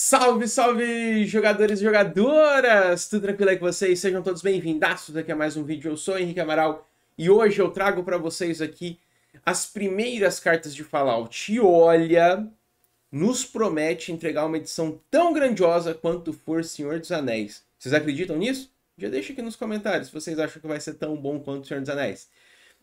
Salve, salve, jogadores e jogadoras! Tudo tranquilo aí com vocês? Sejam todos bem vindos aqui a mais um vídeo. Eu sou Henrique Amaral e hoje eu trago para vocês aqui as primeiras cartas de Fallout. E olha, nos promete entregar uma edição tão grandiosa quanto for Senhor dos Anéis. Vocês acreditam nisso? Já deixa aqui nos comentários se vocês acham que vai ser tão bom quanto Senhor dos Anéis.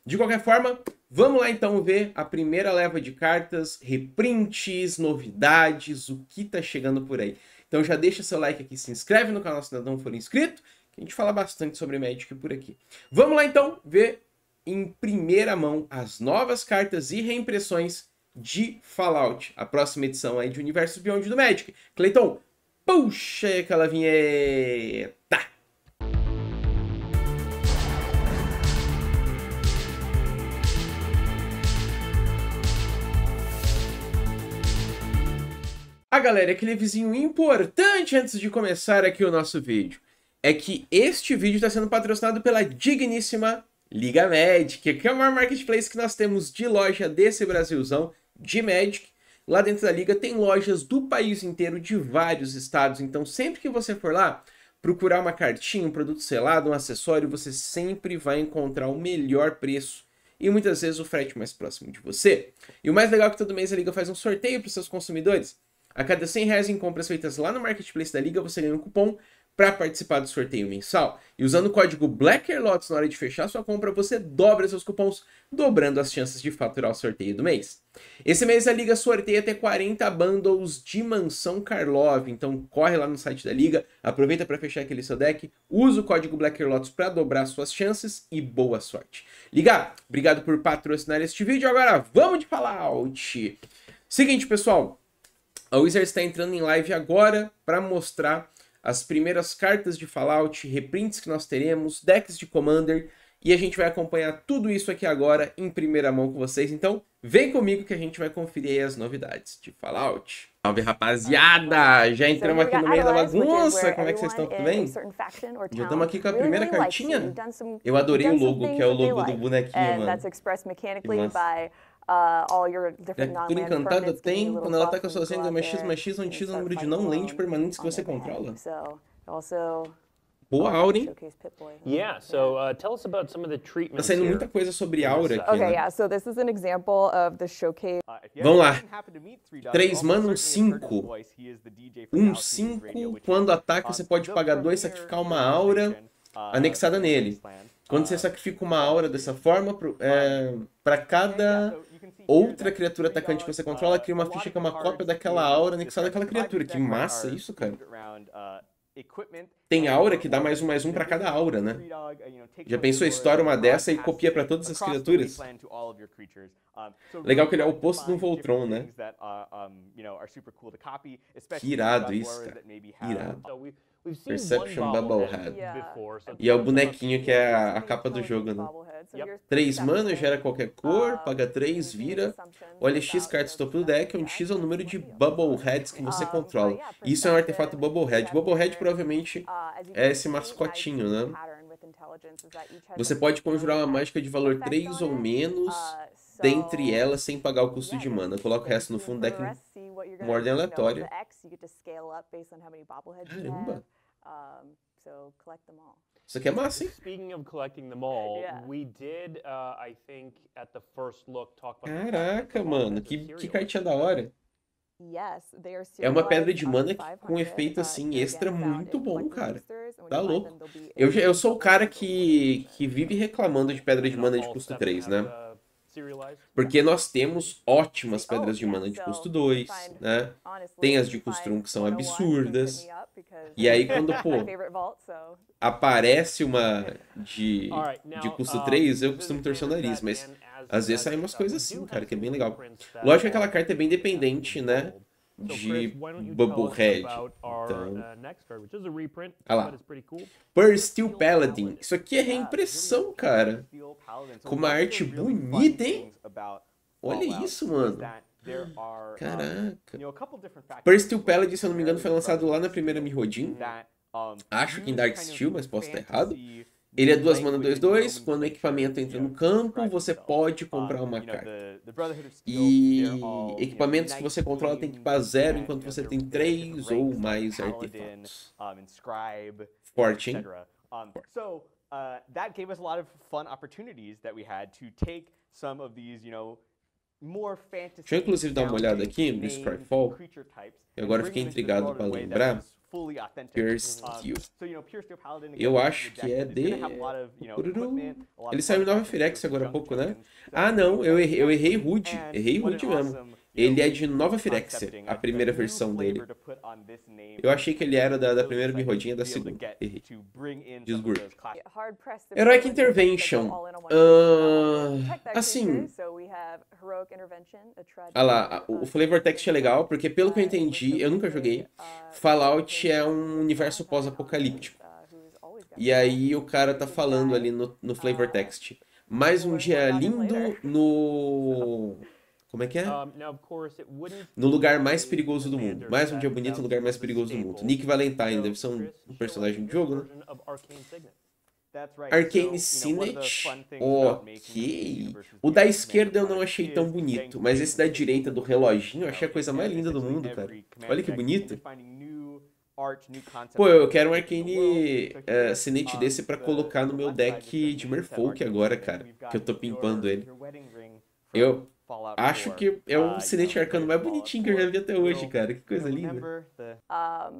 De qualquer forma, vamos lá então ver a primeira leva de cartas, reprints, novidades, o que tá chegando por aí. Então já deixa seu like aqui, se inscreve no canal se ainda não for inscrito, que a gente fala bastante sobre Magic por aqui. Vamos lá então ver em primeira mão as novas cartas e reimpressões de Fallout, a próxima edição aí de Universo Beyond do Magic. Cleiton, puxa aquela vinheta! Ah, galera, aquele é é vizinho importante antes de começar aqui o nosso vídeo é que este vídeo está sendo patrocinado pela digníssima Liga Magic, que é o maior marketplace que nós temos de loja desse Brasilzão de Magic. Lá dentro da liga tem lojas do país inteiro, de vários estados, então sempre que você for lá procurar uma cartinha, um produto selado, um acessório, você sempre vai encontrar o melhor preço e muitas vezes o frete mais próximo de você. E o mais legal é que todo mês a liga faz um sorteio para os seus consumidores. A cada 100 reais em compras feitas lá no Marketplace da Liga, você ganha um cupom para participar do sorteio mensal. E usando o código BLACKERLOTS na hora de fechar sua compra, você dobra seus cupons, dobrando as chances de faturar o sorteio do mês. Esse mês a Liga sorteia até 40 bundles de Mansão Karlov, então corre lá no site da Liga, aproveita para fechar aquele seu deck, usa o código BLACKERLOTS para dobrar suas chances e boa sorte. Liga, obrigado por patrocinar este vídeo, agora vamos de Fallout! Seguinte, pessoal, a Wizards está entrando em live agora para mostrar as primeiras cartas de Fallout, reprints que nós teremos, decks de Commander, e a gente vai acompanhar tudo isso aqui agora em primeira mão com vocês. Então, vem comigo que a gente vai conferir as novidades de Fallout. Salve, rapaziada! Já entramos aqui no meio da bagunça. Como é que vocês estão? Tudo bem? Já estamos aqui com a primeira cartinha. Eu adorei o logo, que é o logo do bonequinho, mano. Uh, all your different é, tudo encantada tem quando ela tá com a sua síndrome X mais X, onde X é o número de não lente permanentes que você controla. So, also, Boa, Auri. Yeah, so uh, tell us about some of the tá treatments. Tá saindo muita coisa sobre aura aqui. Okay, né? yeah, so this is an example of the showcase. Uh, Vamos lá. 3 mana, um 5. Um 5, quando ataca, você pode pagar 2 sacrificar uma aura uh, anexada nele. Quando você uh, sacrifica uma aura dessa forma, para é, cada outra criatura atacante que você controla é cria uma ficha que é uma cópia daquela aura né, anexada àquela criatura. Que massa isso, cara. Tem aura que dá mais um, mais um para cada aura, né? Já pensou, estoura uma dessa e copia para todas as criaturas? Legal que ele é o oposto de um Voltron, né? Que irado isso, cara. Irado. Perception Bubblehead. E é o bonequinho que é a, capa do jogo, né? 3 mana, gera qualquer cor, uh, paga 3, vira. Olha X cartas topo do deck, é onde X é o número de Bubbleheads que você controla. isso é um artefato Bubblehead. Bubblehead provavelmente uh, é esse mascotinho, né? Você pode conjurar uma mágica de valor 3 ou menos uh, dentre elas sem pagar o custo de mana. Coloca o resto no fundo do deck em uma ordem aleatória. Caramba! Um, so collect them all. Isso aqui é massa, hein? Speaking of collecting them all, yeah. we did, uh, I think, at the first look, talk about Caraca, mano, que, que cartinha da hora. Yes, they are é uma pedra de mana com um uh, efeito assim extra muito bom, cara. Tá louco. Eu, eu sou o cara que, que vive reclamando de pedra de mana de custo 3, né? Porque nós temos ótimas oh, pedras de mana de custo 2, né? Tem as de custo 1 que são absurdas. E aí quando, pô, aparece uma de, de custo 3, eu costumo torcer o nariz, mas às vezes saem umas coisas assim, cara, que é bem legal. Lógico que aquela carta é bem dependente, né? de Bubblehead. Então... olha uh, ah lá. Per Steel Paladin. Isso aqui é reimpressão, cara. Com uma arte bonita, hein? Olha isso, mano. Caraca. Per Steel Paladin, se eu não me engano, foi lançado lá na primeira Mirodin. Acho que em Dark Steel, mas posso estar errado. Ele é duas mana 2-2, quando o equipamento entra no campo, você pode comprar uma carta. E equipamentos que você controla tem que para zero, enquanto você tem três ou mais artefatos. Forte, hein? Então, isso nos deu muitas oportunidades lot of fun opportunities that we had you know, more fantasy. Deixa eu inclusive dar uma olhada aqui no Scryfall. E agora fiquei intrigado para lembrar. Pierce Steel. Eu acho que é de. Ele saiu no Nova Firex agora há pouco, né? Ah, não, eu errei, eu errei rude. Errei rude mesmo. Ele é de Nova Firexia, a primeira versão dele. Eu achei que ele era da, da primeira birrodinha da segunda. Errei. Ah, assim. Heroic Intervention. Uh, assim... Ah lá, o uh, flavor text é legal, porque pelo que eu uh, entendi, eu nunca joguei, uh, Fallout é um universo pós-apocalíptico. E aí o cara tá falando ali no, no flavor text. Mais um dia lindo no Como é que é? No lugar mais perigoso do mundo. Mais um dia bonito, lugar mais perigoso do mundo. Nick Valentine deve ser um, um personagem de jogo, né? Arcane Signet, ok. O da esquerda eu não achei tão bonito, mas esse da direita do reloginho eu achei a coisa mais linda do mundo, cara. Olha que bonito. Pô, eu quero um Arcane uh, desse pra colocar no meu deck de Merfolk agora, cara. Que eu tô pimpando ele. Eu, Fallout Acho que é o cinete arcano mais bonitinho que eu já vi até hoje, cara. Que coisa linda. Ah,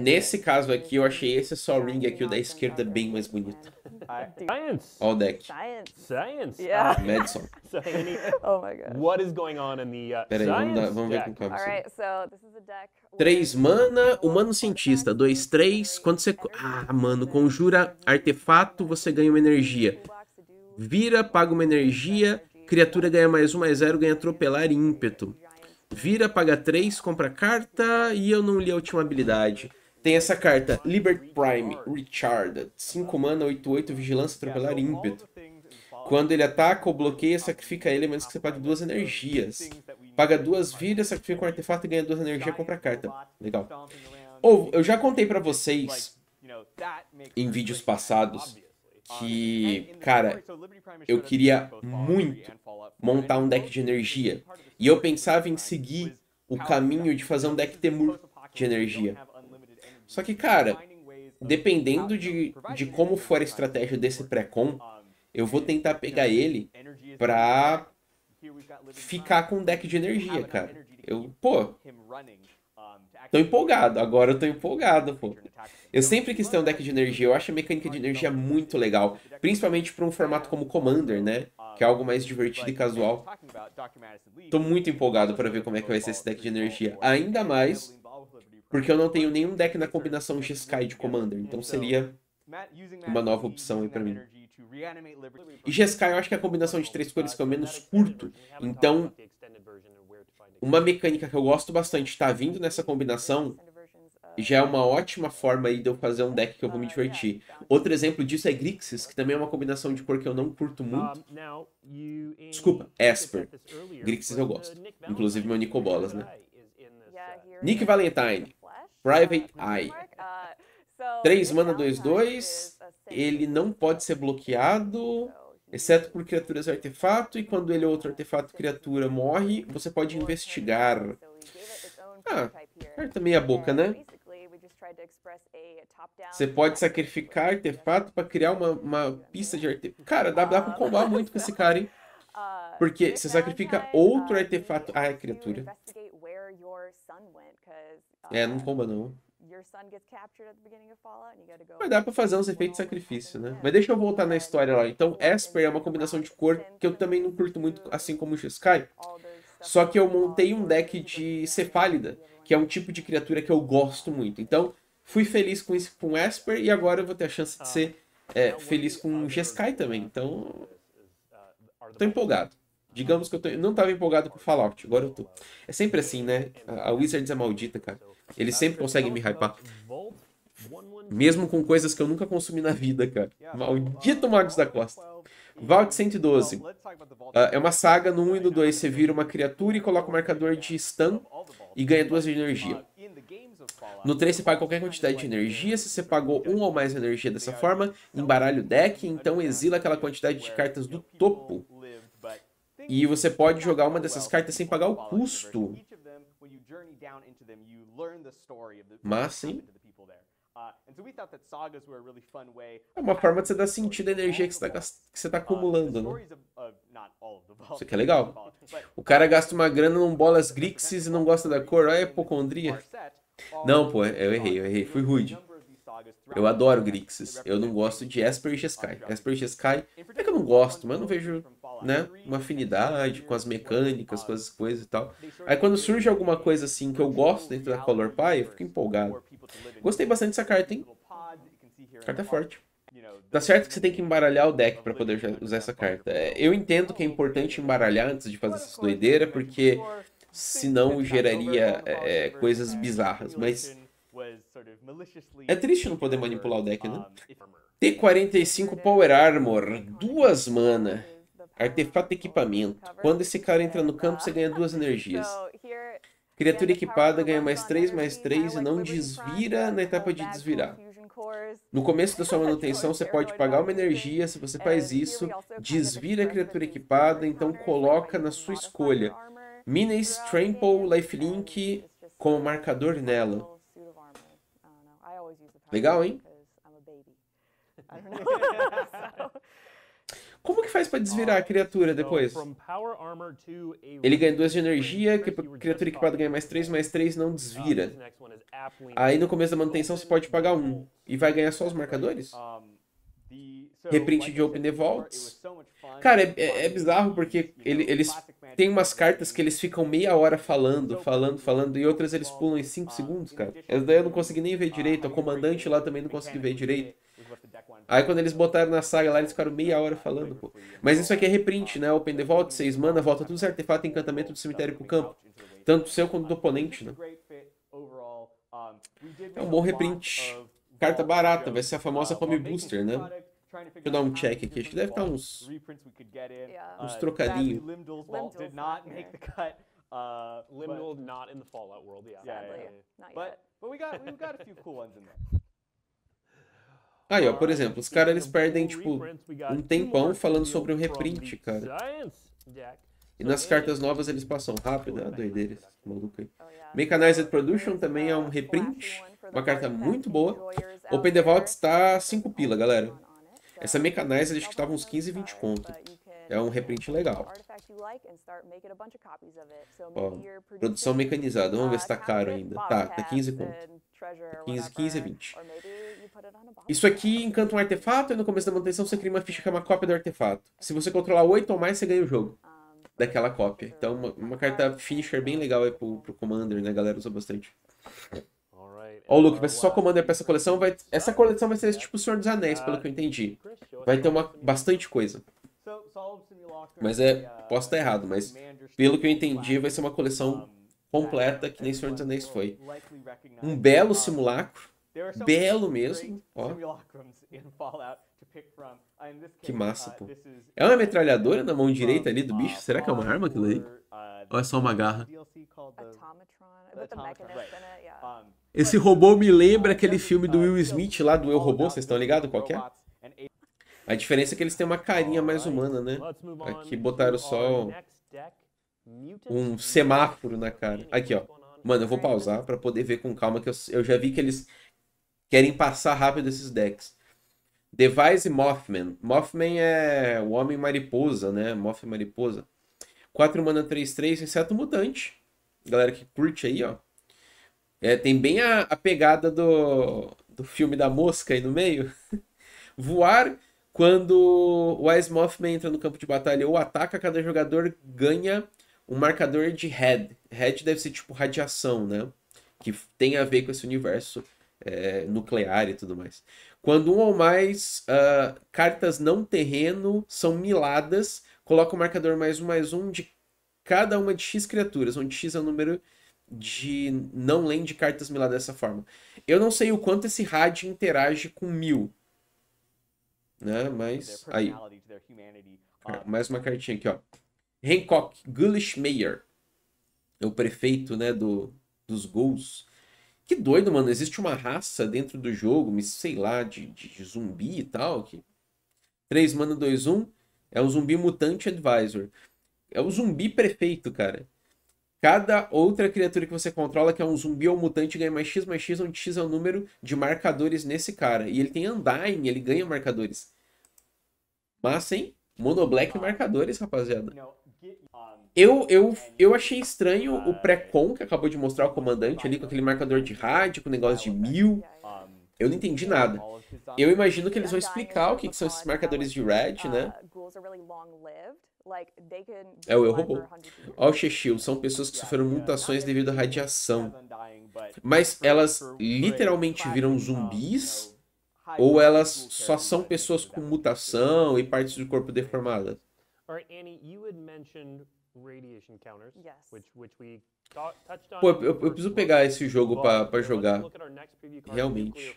nesse caso aqui, eu achei esse só ring aqui, o da esquerda, bem mais bonito. Science! All deck. Science! Science! Yeah. Ah, Madison. oh my god. What is going on in the, uh, Peraí, vamos, dar, vamos ver com calma. Right, so this is a deck 3 mana, humano cientista, 2, 3. Quando você. Ah, mano, conjura artefato, você ganha uma energia. Vira, paga uma energia, criatura ganha mais um, mais zero, ganha atropelar e ímpeto. Vira, paga três, compra carta e eu não li a última habilidade. Tem essa carta, Liberty Prime, Richard, 5 mana, 8, 8, vigilância, atropelar e ímpeto. Quando ele ataca ou bloqueia, sacrifica ele, menos que você pague duas energias. Paga duas vidas, sacrifica um artefato e ganha duas energias, compra carta. Legal. Ou, eu já contei para vocês, em vídeos passados, ah, que, é, é, é, cara, eu queria muito montar um deck de energia. E eu pensava em seguir o caminho de fazer um deck Temur de energia. Só que, cara, dependendo de, de como for a uh, estratégia desse pré-com, eu vou tentar pegar ele pra ficar com um deck de energia, cara. Eu, pô, Tô empolgado, agora eu tô empolgado, pô. Eu sempre quis ter um deck de energia, eu acho a mecânica de energia muito legal, principalmente para um formato como Commander, né? Que é algo mais divertido e casual. Tô muito empolgado para ver como é que vai ser esse deck de energia, ainda mais porque eu não tenho nenhum deck na combinação G-Sky de Commander, então seria uma nova opção aí pra mim. E G-Sky eu acho que é a combinação de três cores que eu menos curto, então uma mecânica que eu gosto bastante está vindo nessa combinação já é uma ótima forma aí de eu fazer um deck que eu vou me divertir. Outro exemplo disso é Grixis, que também é uma combinação de cor que eu não curto muito. Desculpa, Esper. Grixis eu gosto. Inclusive meu Nicobolas, né? Uh, Nick Valentine, Private uh, Eye. 3 uh, mana 2-2, ele não pode ser bloqueado exceto por criaturas artefato, e quando ele ou outro artefato criatura morre, você pode investigar. Ah, carta meia boca, né? Você pode sacrificar artefato para criar uma, uma pista de artefato. Cara, dá, dá pra combar muito com esse cara, hein? Porque você sacrifica outro artefato. Ah, é criatura. É, uh, não comba não. Mas dá pra fazer uns efeitos de sacrifício, né? É. Mas deixa eu voltar na história lá. Então, Esper é uma combinação de cor que eu também não curto muito, assim como o Sky. Só que eu montei um deck de Cefálida, que é um tipo de criatura que eu gosto muito. Então, fui feliz com, esse, com Esper e agora eu vou ter a chance de ser é, feliz com Jeskai também. Então, uh, uh, tô empolgado. Digamos que eu tô... não tava empolgado com Fallout, agora eu tô. É sempre assim, né? A Wizards é maldita, cara. Ele sempre consegue me hypar. Mesmo com coisas que eu nunca consumi na vida, cara. Maldito Magos da Costa. Vault 112. Uh, é uma saga no 1 e no 2. Você vira uma criatura e coloca o um marcador de stun e ganha duas de energia. Uh, no 3 você paga qualquer quantidade de energia, se você pagou um ou mais energia dessa forma, embaralha o deck, então exila aquela quantidade de cartas do topo. E você pode jogar uma dessas cartas sem pagar o custo Massa, uh, hein? É uma forma de você dar sentido à energia que você está tá, tá uh, acumulando, né? Isso aqui é legal. O cara uh, gasta uma grana num bolas grixis e não gosta da cor. Olha a hipocondria. Não, pô, eu errei, eu errei. Fui rude. Eu adoro grixis. Eu não gosto de Esper e Jeskai. Esper e Jeskai, é que eu não gosto, mas eu não vejo né, uma afinidade com as mecânicas, com as coisas e tal. Aí quando surge alguma coisa assim que eu gosto dentro da Color Pie, eu fico empolgado. Gostei bastante dessa carta, hein? Carta forte. Tá certo que você tem que embaralhar o deck para poder usar essa carta. É, eu entendo que é importante embaralhar antes de fazer essa doideira, porque senão geraria é, coisas bizarras, mas... É triste não poder manipular o deck, né? T45 Power Armor, duas mana. Artefato então, equipamento. Quando esse cara entra no campo, você uh, ganha duas energias. Criatura equipada ganha mais 3, mais 3 e não desvira na etapa de desvirar. No começo da sua manutenção, você pode pagar uma energia. Se você faz isso, desvira a criatura equipada, então coloca na sua escolha. Minas Trample Lifelink como marcador nela. Legal, hein? Como que faz para desvirar a ah, criatura então, depois? Ele ganha 2 de energia, criatura equipada ganha mais 3, mais 3 não desvira. Aí no começo da manutenção você pode pagar 1 um, e vai ganhar só os marcadores? Reprint de Open Devolts. Cara, é, é, é, bizarro porque ele, eles têm umas cartas que eles ficam meia hora falando, falando, falando, e outras eles pulam em 5 segundos, cara. Essa daí eu não consegui nem ver uh, direito, a comandante lá também não consegui ver direito. Aí quando eles botaram na saga lá, eles ficaram meia hora falando, pô. Mas isso aqui é reprint, né? Open the Vault, 6 mana, volta todos os artefatos e encantamento do cemitério pro campo. Tanto seu quanto do oponente, né? É um bom reprint. Carta barata, vai ser a famosa Home Booster, né? Deixa eu dar um check aqui, acho que deve estar tá uns... Uns trocadinhos. Uh, Limnold not in the Fallout world, yeah. yeah, yeah, yeah. not yet. But, but we got we've got a few cool ones in there. Aí, ó, por exemplo, os caras eles perdem, tipo, um tempão falando sobre um reprint, cara. E nas cartas novas eles passam rápido, é a ah, doideira, esse maluco aí. Oh, mechanized Production também é um reprint, uma carta muito boa. Open Devout está 5 pila, galera. Essa Mechanized acho que estava uns 15, 20 conto. Uh, é um reprint legal. Ó, produção mecanizada. Vamos ver se tá uh, caro ainda. Tá, tá 15 conto. 15, 15, 20. Isso aqui encanta um artefato e no começo da manutenção você cria uma ficha que é uma cópia do artefato. Se você controlar 8 ou mais, você ganha o jogo daquela cópia. Então, uma, uma então, carta finisher bem legal aí pro, pro Commander, né? A galera usa bastante. Ó, oh, Luke, vai ser só Commander pra essa coleção. Vai... Essa coleção vai ser tipo o Senhor dos Anéis, pelo que eu entendi. Vai ter uma... bastante coisa. Mas é, uh, posso estar errado, mas pelo que eu entendi, vai ser uma coleção completa, que nem Senhor dos Anéis foi. Um belo simulacro, belo mesmo, ó. Uh, que massa, uh, pô. É uma metralhadora na mão direita ali do bicho? Será que é uma arma aquilo ali? Ou é só uma garra? Esse robô me lembra aquele filme do Will Smith lá do Eu Robô, vocês estão ligados qual é? A diferença é que eles têm uma carinha mais humana, né? Aqui botaram só um semáforo na cara. Aqui, ó. Mano, eu vou pausar para poder ver com calma, que eu, eu já vi que eles querem passar rápido esses decks. Device e Mothman. Mothman é o Homem Mariposa, né? Mothman Mariposa. 4 mana 3-3, inseto mutante. Galera que curte aí, ó. É, tem bem a, a pegada do, do filme da mosca aí no meio. Voar quando o Ice Mothman entra no campo de batalha ou ataca, cada jogador ganha um marcador de Red. Red deve ser tipo radiação, né? Que tem a ver com esse universo é, nuclear e tudo mais. Quando um ou mais uh, cartas não terreno são miladas, coloca o marcador mais um mais um de cada uma de X criaturas, onde X é o número de não land de cartas miladas dessa forma. Eu não sei o quanto esse rádio interage com mil, né? Mas aí, mais uma cartinha aqui, ó. Hancock Gullishmeyer, é o prefeito, né, do, dos ghouls. Que doido, mano. Existe uma raça dentro do jogo, sei lá, de, de, zumbi e tal. Que... 3 mana 2, 1. Um, é o zumbi mutante advisor. É o zumbi prefeito, cara. Cada outra criatura que você controla, que é um zumbi ou mutante, ganha mais X, mais X, onde X é o número de marcadores nesse cara. E ele tem Undyne, ele ganha marcadores. Mas, hein? Monoblack marcadores, rapaziada. Eu, eu, eu achei estranho o pré-con que acabou de mostrar o comandante ali, com aquele marcador de rádio, com o negócio de mil. Eu não entendi nada. Eu imagino que eles vão explicar o que, que são esses marcadores de red, né? Uh, é o é Eu Robô. Ao Shechil, são pessoas que sofreram mutações devido à radiação. Mas elas literalmente viram zumbis? Ou elas só são pessoas com mutação e partes do corpo deformadas? Pô, eu, eu preciso pegar esse jogo para jogar. Realmente.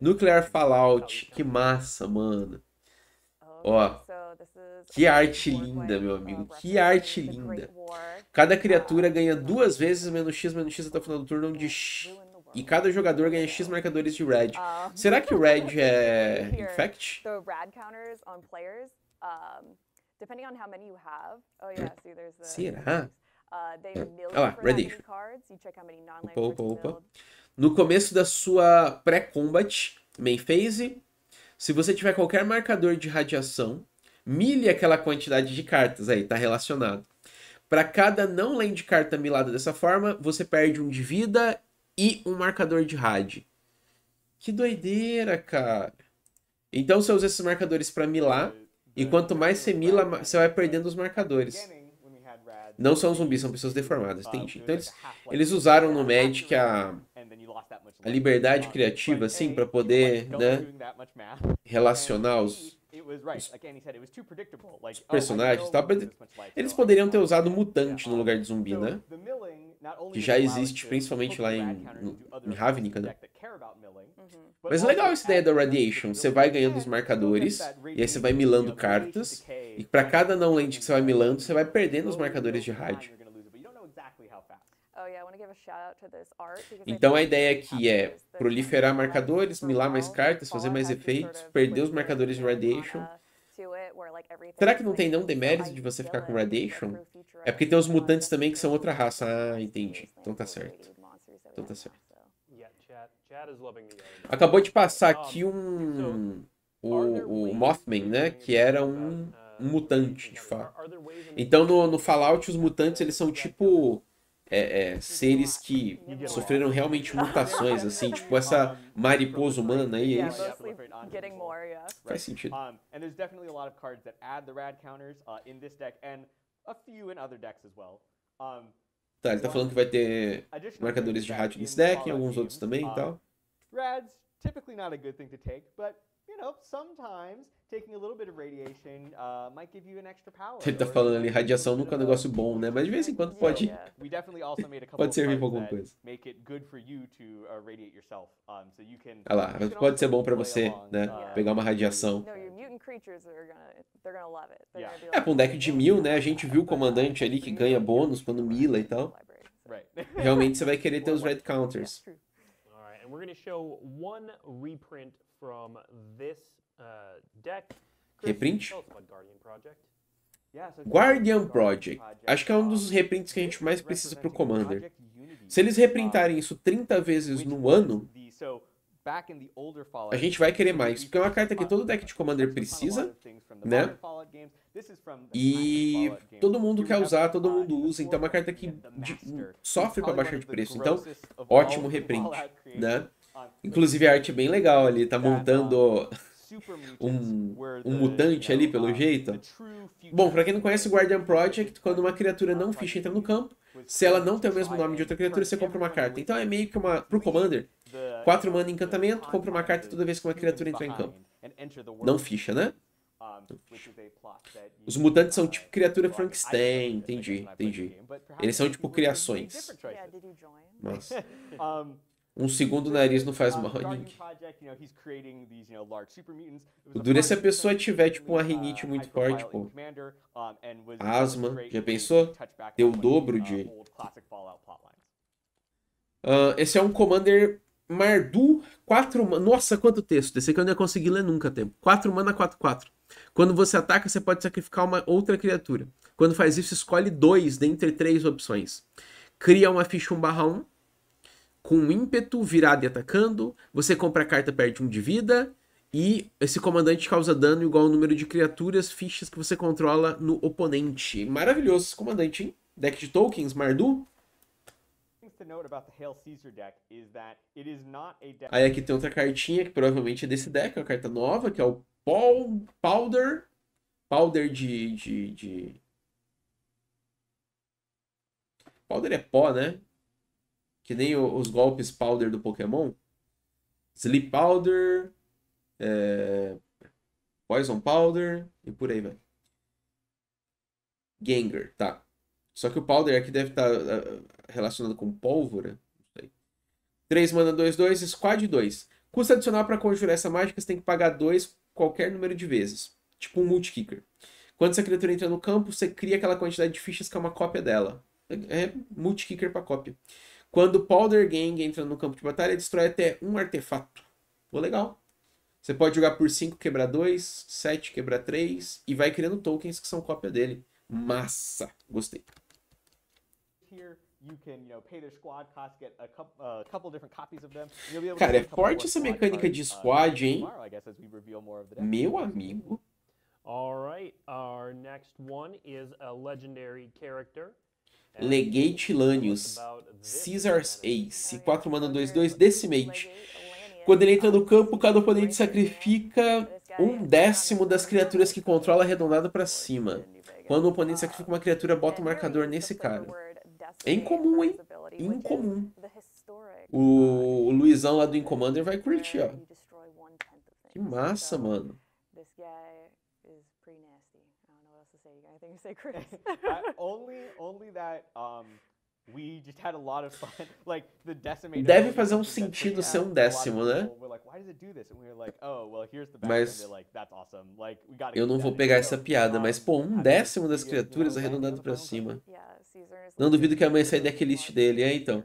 Nuclear Fallout, que massa, mano. Ó, que arte linda, meu amigo. Que arte linda. Cada criatura ganha duas vezes menos X, menos X até o final do turno, de X... E cada jogador ganha X marcadores de Red. Será que o Red é Infect? Oh, hum. Será? Olha lá, red Opa, opa, opa. No começo da sua pré-combat, main phase, se você tiver qualquer marcador de radiação, milhe aquela quantidade de cartas aí, tá relacionado. Para cada não land carta milada dessa forma, você perde um de vida e um marcador de rádio. Que doideira, cara. Então você usa esses marcadores para milar, e quanto mais você mila, você vai perdendo os marcadores. Não são zumbis, são pessoas deformadas, entendi. Então eles, eles usaram no Magic a a liberdade criativa, assim, para poder né, relacionar os, os oh, personagens tá, e Eles poderiam ter usado mutante no lugar de zumbi, né? Que já existe, principalmente lá em, em Ravnica, né? Uhum. Mas é legal essa ideia da Radiation. Você vai ganhando os marcadores, e aí você vai milando cartas. E para cada não-land que você vai milando, você vai perdendo os marcadores de rádio. Oh, então a ideia aqui é proliferar marcadores, milar mais cartas, fazer mais efeitos, perder os marcadores de Radiation. Será que não tem não demérito de você ficar com Radiation? É porque tem os mutantes também que são outra raça. Ah, entendi. Então tá certo. Então tá certo. Acabou de passar aqui um... O, o Mothman, né? Que era um, um uh, mutante, de fato. Então no, no Fallout, os mutantes, eles são tipo é, é, seres que sofreram realmente mutações, assim, tipo essa mariposa humana aí, é isso? Faz sentido. Uh, tá, ele tá falando que vai ter marcadores de rádio nesse deck, alguns outros também e uh, tal. Rad's typically not a good thing to take, but ele uh, tá falando ali, radiação nunca é um negócio bom, né? Mas de vez em quando pode, pode servir pra alguma coisa. Olha uh, ah lá, pode ser bom para você, né? Uh, Pegar uma radiação. É, pra um deck de mil, né? A gente viu o comandante ali que ganha bônus quando mila e tal. Realmente você vai querer ter os red counters. We're going show one reprint from this uh, deck. Reprint? Guardian Project. Acho que é um dos reprints que a gente mais precisa para o Commander. Se eles reprintarem isso 30 vezes no ano, a gente vai querer mais, porque é uma carta que todo deck de Commander precisa, né? E todo mundo quer usar, todo mundo usa, então é uma carta que de, sofre para baixar de preço. Então, ótimo reprint, né? Inclusive a arte é bem legal ali, tá, tá montando um, um mutante ali pelo jeito. Bom, para quem não conhece o Guardian Project, quando uma criatura não ficha entra no campo, se ela não tem o mesmo nome de outra criatura, você compra uma carta. Então é meio que uma pro commander, 4 mana encantamento, compra uma carta toda vez que uma criatura entrar em campo. Não ficha, né? Os mutantes são tipo criatura Frankenstein, entendi, entendi. Eles são tipo criações. Nossa. Um segundo nariz não faz mal a ninguém. O duro é se a pessoa tiver, tipo, uma uh, rinite muito forte, pô. Tipo, asma, já pensou? Deu o dobro uh, de... Uh, esse é um Commander Mardu 4 mana. Nossa, quanto texto! Esse aqui eu não ia conseguir ler nunca, tempo. 4 mana, 4, 4. Quando você ataca, você pode sacrificar uma outra criatura. Quando faz isso, escolhe 2 dentre 3 opções. Cria uma ficha 1 barra 1 com ímpeto, virado e atacando. Você compra a carta, perde um de vida. E esse comandante causa dano igual ao número de criaturas, fichas que você controla no oponente. Maravilhoso esse comandante, hein? Deck de tokens, Mardu. Aí aqui tem outra cartinha que provavelmente é desse deck, é uma carta nova, que é o Paul Powder. Powder de, de, de... Powder é pó, né? Que nem os golpes Powder do Pokémon. Sleep Powder, é... Poison Powder e por aí vai. Gengar, tá. Só que o Powder aqui deve estar tá ah, relacionado com pólvora. 3 mana 2, 2, Squad 2. Custo adicional para conjurar essa mágica, você tem que pagar 2 qualquer número de vezes. Tipo um multi-kicker. Quando essa criatura entra no campo, você cria aquela quantidade de fichas que é uma cópia dela. É, é multi-kicker para cópia. Quando o Gang entra no campo de batalha, destrói até um artefato. Pô, legal. Você pode jogar por 5 quebrar 2, 7 quebrar 3 e vai criando tokens que são cópia dele. Massa! Gostei. Uh, Cara, é forte essa mecânica de uh, squad, hein? Meu amigo. All right, our next one is a legendary character. Legate Lanius, Caesar's Ace, 4 mana 2-2, Decimate. Quando ele entra no campo, cada oponente sacrifica um décimo das criaturas que controla arredondado para cima. Quando o oponente sacrifica uma criatura, bota o um marcador nesse cara. É incomum, hein? Incomum. O, Luizão lá do Incommander vai curtir, ó. Que massa, mano. you say, Chris. I, only, only that. Um, we just had a lot of fun. Like the decimator. Deve fazer um sentido ser um décimo, né? Mas eu não vou pegar essa piada, mas pô, um décimo das criaturas arredondando para cima. Não duvido que amanhã saia daquele list dele, é então.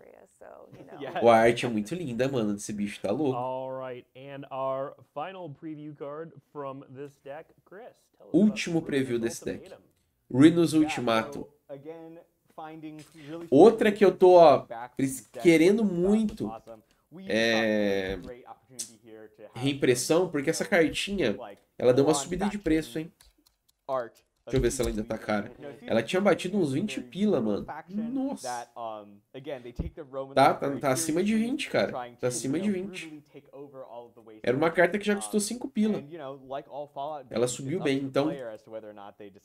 O arte é muito linda, mano. Esse bicho tá louco. Último preview desse deck. Rhinos Ultimato. Outra que eu tô ó, querendo muito é reimpressão, porque essa cartinha ela deu uma subida de preço, hein? Art Deixa eu ver se ela ainda tá cara. Ela tinha batido uns 20 pila, mano. Nossa. Tá, tá, tá acima de 20, cara. Tá acima de 20. Era uma carta que já custou 5 pila. Ela subiu bem, então.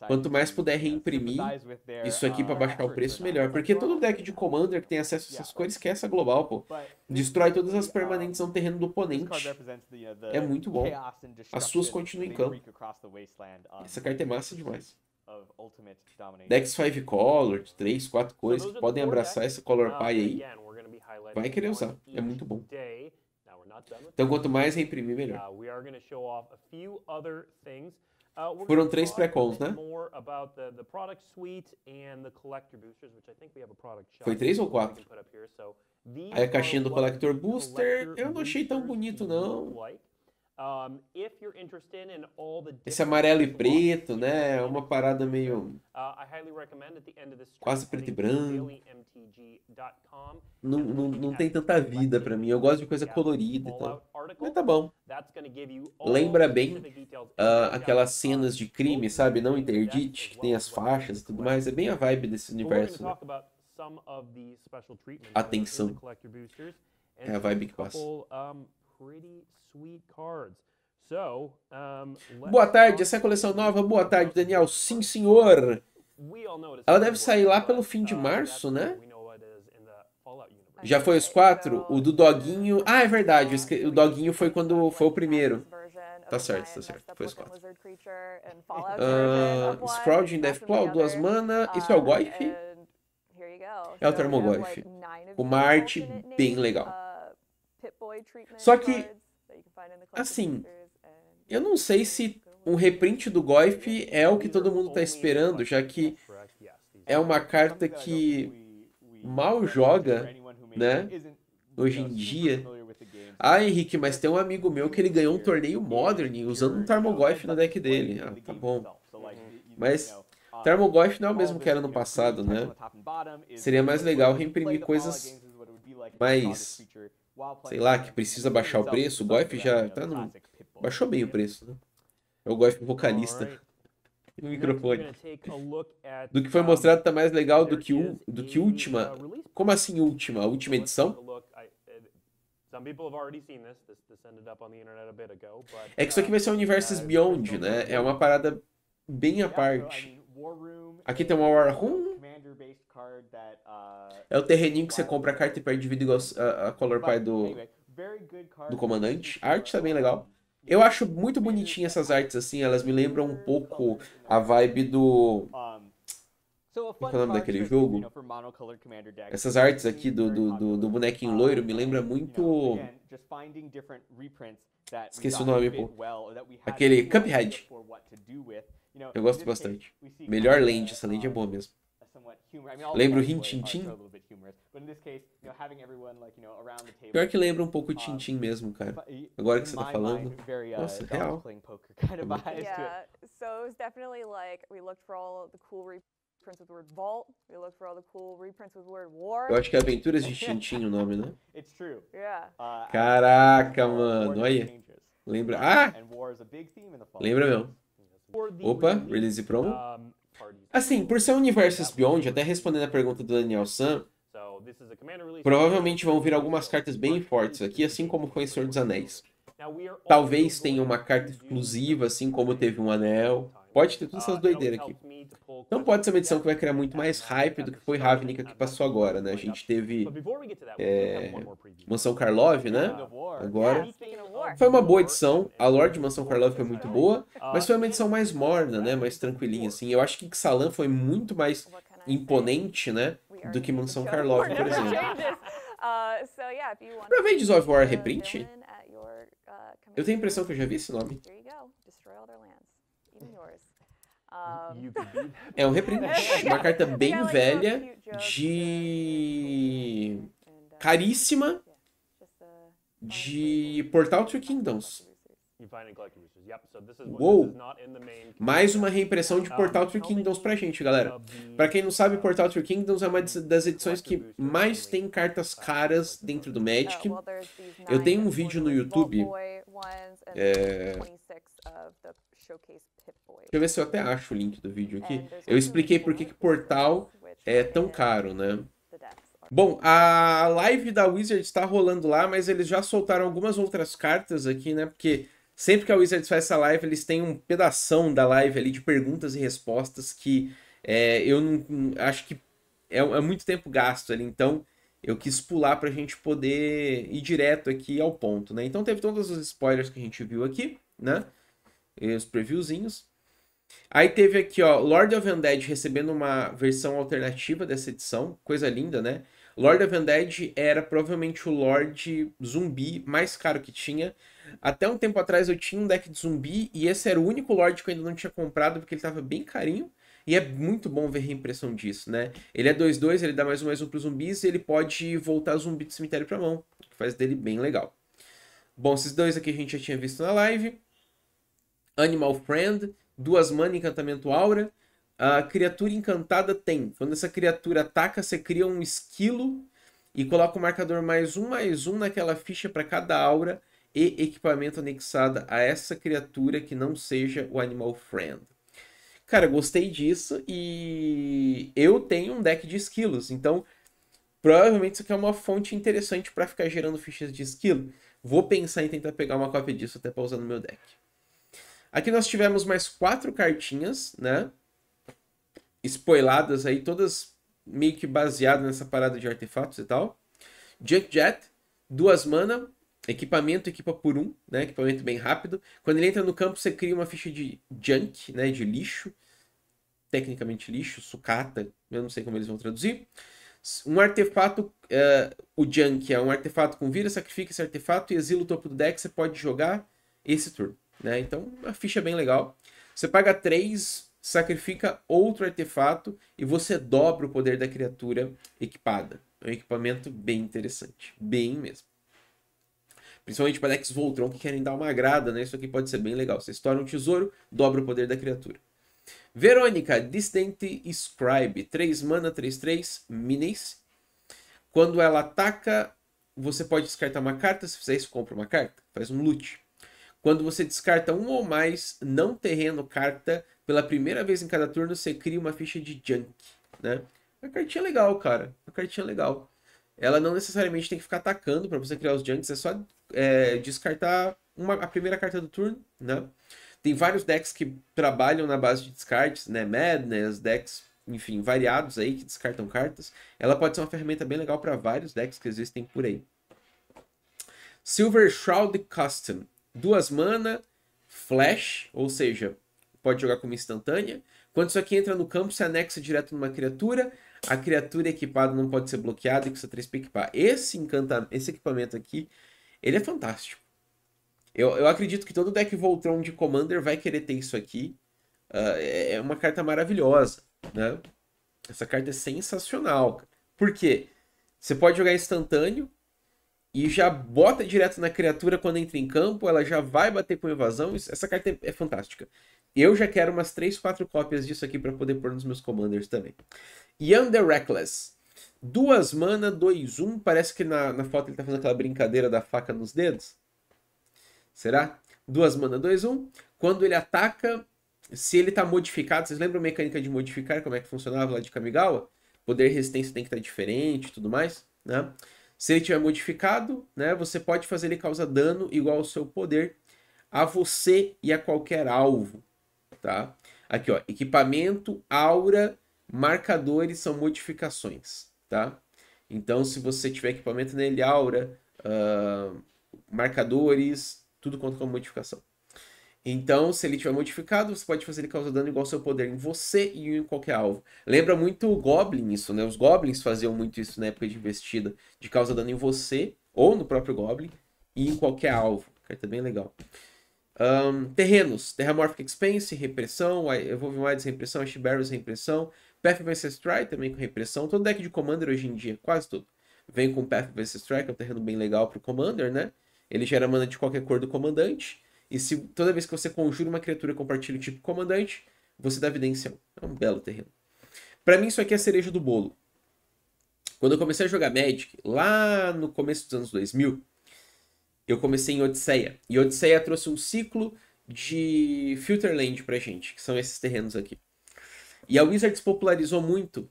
Quanto mais puder reimprimir isso aqui pra baixar o preço, melhor. Porque todo deck de Commander que tem acesso a essas cores quer essa global, pô. Destrói todas as permanentes no terreno do oponente. É muito bom. As suas continuam em campo. Essa carta é massa demais. Dex 5 color, 3, 4 cores que podem abraçar essa color ah, pie aí, vai querer usar. É muito bom. Então, quanto mais reimprimir, melhor. Uh, uh, Foram três pré-cons, né? Foi três ou quatro? Aí a caixinha do Collector Booster, eu não achei tão bonito, não. Esse amarelo e preto, né? É uma parada meio. Uh, Quase preto e branco. Não, não, não tem tanta vida para mim. Eu gosto de coisa colorida e tal. Mas tá bom. Lembra bem uh, aquelas cenas de crime, sabe? Não interdite, que tem as faixas e tudo mais. É bem a vibe desse universo. Né? Atenção. É a vibe que passa. Boa tarde, essa é a coleção nova. Boa tarde, Daniel. Sim, senhor. Ela deve sair lá pelo fim de uh, março, né? Já foi os quatro? O do Doguinho. Ah, é verdade. O Doguinho foi quando foi o primeiro. Tá certo, tá certo. Foi os quatro. Uh, Sprout Deathclaw, duas mana. Isso é o Goif? É o Thermogoyf. Uma arte bem legal. Só que, assim, eu não sei se um reprint do Goif é o que todo mundo está esperando, já que é uma carta que mal joga, né? Hoje em dia. Ah, Henrique, mas tem um amigo meu que ele ganhou um torneio Modern usando um Tarmogoyf na deck dele. Ah, tá bom. Uhum. Mas Tarmogoyf não é o mesmo que era no passado, né? Seria mais legal reimprimir coisas mais sei lá, que precisa baixar o preço. O Goff já tá no... baixou bem o preço, né? É o Goff vocalista no microfone. Do que foi mostrado tá mais legal do que, o do que última. Uh, Como assim última? A última edição? É que isso aqui uh, vai ser o Universes uh, Beyond, né? É uma parada bem à parte. Aqui tem uma War Room. Uh, é o terreninho que você compra a carta e perde vida igual a, uh, a Color Pie do, do comandante. A arte tá bem legal. Eu acho muito bonitinha essas artes, assim. Elas me lembram um pouco a vibe do... É Qual é o nome daquele jogo? Essas artes aqui do, do, do, do bonequinho loiro me lembra muito... Esqueci o nome, pô. Aquele Cuphead. Eu gosto bastante. Melhor lente, essa lente é boa mesmo. Lembro Rin Tin Tin. Pior que lembra um pouco Tin Tin mesmo, cara. Agora que você tá falando. Uh, nossa, é real. É vault. war. Eu acho que é Aventuras de Tintin o nome, né? Uh, Caraca, mano, olha. Lembra? Ah! Lembra mesmo. Opa, release promo. Assim, por ser Universes Beyond, até respondendo a pergunta do Daniel Sam, provavelmente vão vir algumas cartas bem fortes aqui, assim como foi conhecedor Senhor dos Anéis. Talvez tenha uma carta exclusiva, assim como teve um anel. Pode ter todas ah, essas doideiras aqui. Não pode ser uma edição que vai criar muito mais ah, hype do que foi Ravnica que passou agora, né? A gente teve é, Mansão Karlov, né? Agora. Foi uma boa edição. A Lorde Mansão Karlov foi muito boa, ah. mas foi uma edição mais morna, né? Mais tranquilinha, assim. Eu acho que Xalan foi muito mais imponente, né? Do que Mansão Karlov, por exemplo. Uh, pra ver of War reprint? Uh, eu tenho a impressão que eu já vi esse nome. É um reprint, uma carta bem velha, de. caríssima, de Portal to Kingdoms. Uou! Mais uma reimpressão de Portal to Kingdoms pra gente, galera. Pra quem não sabe, Portal to Kingdoms é uma das edições que mais tem cartas caras dentro do Magic. Eu tenho um vídeo no YouTube. É, Deixa eu ver se eu até acho o link do vídeo aqui. Eu expliquei por que, portal é tão caro, né? Bom, a live da Wizard está rolando lá, mas eles já soltaram algumas outras cartas aqui, né? Porque sempre que a Wizards faz essa live, eles têm um pedaço da live ali de perguntas e respostas que é, eu não acho que é, é, muito tempo gasto ali, então eu quis pular para a gente poder ir direto aqui ao ponto, né? Então teve todos os spoilers que a gente viu aqui, né? E os previewzinhos. Aí teve aqui, ó, Lord of Undead recebendo uma versão alternativa dessa edição. Coisa linda, né? Lord of Undead era provavelmente o Lord zumbi mais caro que tinha. Até um tempo atrás eu tinha um deck de zumbi e esse era o único Lord que eu ainda não tinha comprado porque ele estava bem carinho. E é muito bom ver a impressão disso, né? Ele é 2-2, ele dá mais um mais um pros zumbis e ele pode voltar zumbi do cemitério pra mão, que faz dele bem legal. Bom, esses dois aqui a gente já tinha visto na live. Animal Friend, duas mana, encantamento aura. A criatura encantada tem. Quando essa criatura ataca, você cria um esquilo e coloca o marcador mais um mais um naquela ficha para cada aura e equipamento anexado a essa criatura que não seja o Animal Friend. Cara, gostei disso e eu tenho um deck de esquilos, então provavelmente isso aqui é uma fonte interessante para ficar gerando fichas de esquilo. Vou pensar em tentar pegar uma cópia disso até pausar no meu deck. Aqui nós tivemos mais quatro cartinhas, né? Spoiladas aí, todas meio que baseadas nessa parada de artefatos e tal. Junk Jet, duas mana, equipamento equipa por um, né? Equipamento bem rápido. Quando ele entra no campo, você cria uma ficha de junk, né? De lixo. Tecnicamente lixo, sucata, eu não sei como eles vão traduzir. Um artefato, uh, o junk é um artefato com vira, sacrifica esse artefato e exila o topo do deck, você pode jogar esse turno. Né? Então, uma ficha é bem legal. Você paga 3, sacrifica outro artefato e você dobra o poder da criatura equipada. É um equipamento bem interessante, bem mesmo. Principalmente para decks Voltron que querem dar uma agrada, né? Isso aqui pode ser bem legal. Você estoura um tesouro, dobra o poder da criatura. Verônica, Distante Scribe, 3 mana, 3, 3, minis. Quando ela ataca, você pode descartar uma carta. Se fizer isso, compra uma carta. Faz um loot. Quando você descarta um ou mais não terreno carta pela primeira vez em cada turno, você cria uma ficha de junk, né? Uma cartinha é legal, cara. Uma cartinha é legal. Ela não necessariamente tem que ficar atacando para você criar os junks, é só é, descartar uma, a primeira carta do turno, né? Tem vários decks que trabalham na base de descartes, né? Madness, decks, enfim, variados aí que descartam cartas. Ela pode ser uma ferramenta bem legal para vários decks que existem por aí. Silver Shroud Custom duas mana, flash, ou seja, pode jogar como instantânea. Quando isso aqui entra no campo, se anexa direto numa criatura. A criatura equipada não pode ser bloqueada e custa 3 para equipar. Esse, encanta... Esse equipamento aqui, ele é fantástico. Eu, eu acredito que todo deck Voltron de Commander vai querer ter isso aqui. Uh, é uma carta maravilhosa, né? Essa carta é sensacional. Por quê? Você pode jogar instantâneo, e já bota direto na criatura quando entra em campo, ela já vai bater com evasão Essa carta é, é fantástica. Eu já quero umas 3, 4 cópias disso aqui para poder pôr nos meus commanders também. Young the Reckless. Duas mana, 2, 1. Um. Parece que na, na foto ele tá fazendo aquela brincadeira da faca nos dedos. Será? Duas mana, 2, 1. Um. Quando ele ataca, se ele tá modificado, vocês lembram a mecânica de modificar, como é que funcionava lá de Kamigawa? Poder e resistência tem que estar tá diferente e tudo mais, né? Se ele tiver modificado, né, você pode fazer ele causar dano igual ao seu poder a você e a qualquer alvo, tá? Aqui, ó, equipamento, aura, marcadores são modificações, tá? Então, se você tiver equipamento nele, aura, uh, marcadores, tudo conta como modificação. Então, se ele tiver modificado, você pode fazer ele causar dano igual ao seu poder em você e em qualquer alvo. Lembra muito o Goblin isso, né? Os Goblins faziam muito isso na época de investida, de causar dano em você ou no próprio Goblin e em qualquer alvo. Carta é bem legal. Um, terrenos, Terramorphic Expense, Repressão, Evolving Wilds, Repressão, Ash Barrels, Repressão, Path vs Strike também com Repressão. Todo deck de Commander hoje em dia, quase tudo, vem com Path vs Strike, é um terreno bem legal pro Commander, né? Ele gera mana de qualquer cor do comandante. E se toda vez que você conjura uma criatura compartilha o tipo comandante, você dá evidência É um belo terreno. Para mim, isso aqui é a cereja do bolo. Quando eu comecei a jogar Magic, lá no começo dos anos 2000, eu comecei em Odisseia. E Odisseia trouxe um ciclo de Filterland pra gente, que são esses terrenos aqui. E a Wizards popularizou muito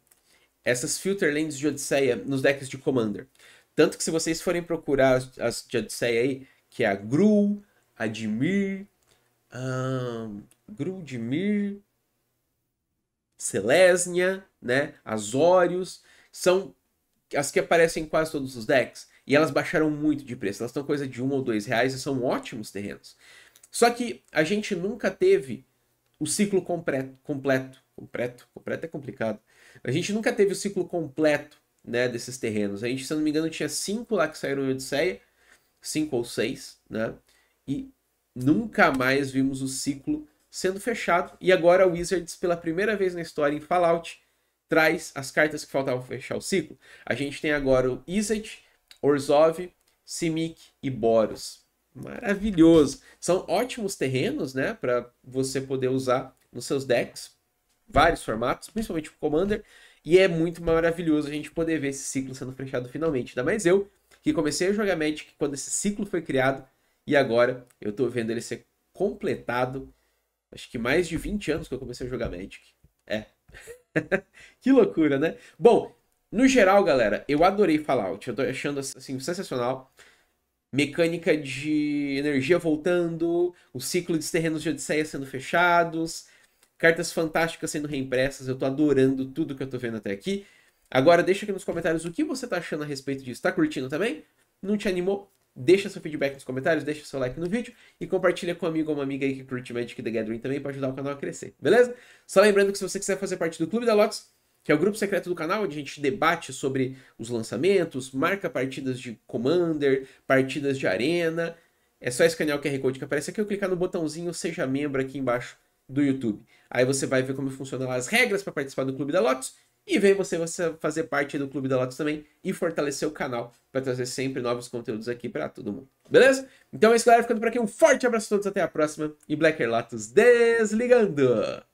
essas Filterlands de Odisseia nos decks de Commander. Tanto que se vocês forem procurar as, as de Odisseia aí, que é a Gruul, Admir, um, Grudimir, Selesnia, né? Azorius, são as que aparecem em quase todos os decks. E elas baixaram muito de preço. Elas estão coisa de um ou dois reais e são ótimos terrenos. Só que a gente nunca teve o ciclo completo. Completo, completo, completo é complicado. A gente nunca teve o ciclo completo né, desses terrenos. A gente, se eu não me engano, tinha cinco lá que saíram em Odisseia. Cinco ou seis, né? e nunca mais vimos o ciclo sendo fechado. E agora Wizards, pela primeira vez na história em Fallout, traz as cartas que faltavam fechar o ciclo. A gente tem agora o Izzet, Orzov, Simic e Boros. Maravilhoso! São ótimos terrenos, né, para você poder usar nos seus decks, vários formatos, principalmente o Commander, e é muito maravilhoso a gente poder ver esse ciclo sendo fechado finalmente. Ainda mais eu, que comecei a jogar Magic quando esse ciclo foi criado, e agora eu tô vendo ele ser completado. Acho que mais de 20 anos que eu comecei a jogar Magic. É. que loucura, né? Bom, no geral, galera, eu adorei Fallout. Eu tô achando assim sensacional. Mecânica de energia voltando, o ciclo de terrenos de Odisseia sendo fechados, cartas fantásticas sendo reimpressas. Eu tô adorando tudo que eu tô vendo até aqui. Agora deixa aqui nos comentários o que você tá achando a respeito disso. Tá curtindo também? Não te animou? Deixa seu feedback nos comentários, deixa seu like no vídeo e compartilha com um amigo ou uma amiga aí que curte Magic the Gathering também para ajudar o canal a crescer, beleza? Só lembrando que se você quiser fazer parte do Clube da Lotus, que é o grupo secreto do canal, onde a gente debate sobre os lançamentos, marca partidas de Commander, partidas de Arena. É só escanear o QR Code que aparece aqui ou clicar no botãozinho Seja Membro aqui embaixo do YouTube. Aí você vai ver como funcionam as regras para participar do Clube da Lotus e vem você, você fazer parte do Clube da Lotus também e fortalecer o canal para trazer sempre novos conteúdos aqui para todo mundo. Beleza? Então é isso, galera. Ficando por aqui. Um forte abraço a todos. Até a próxima. E Blacker Lotus desligando!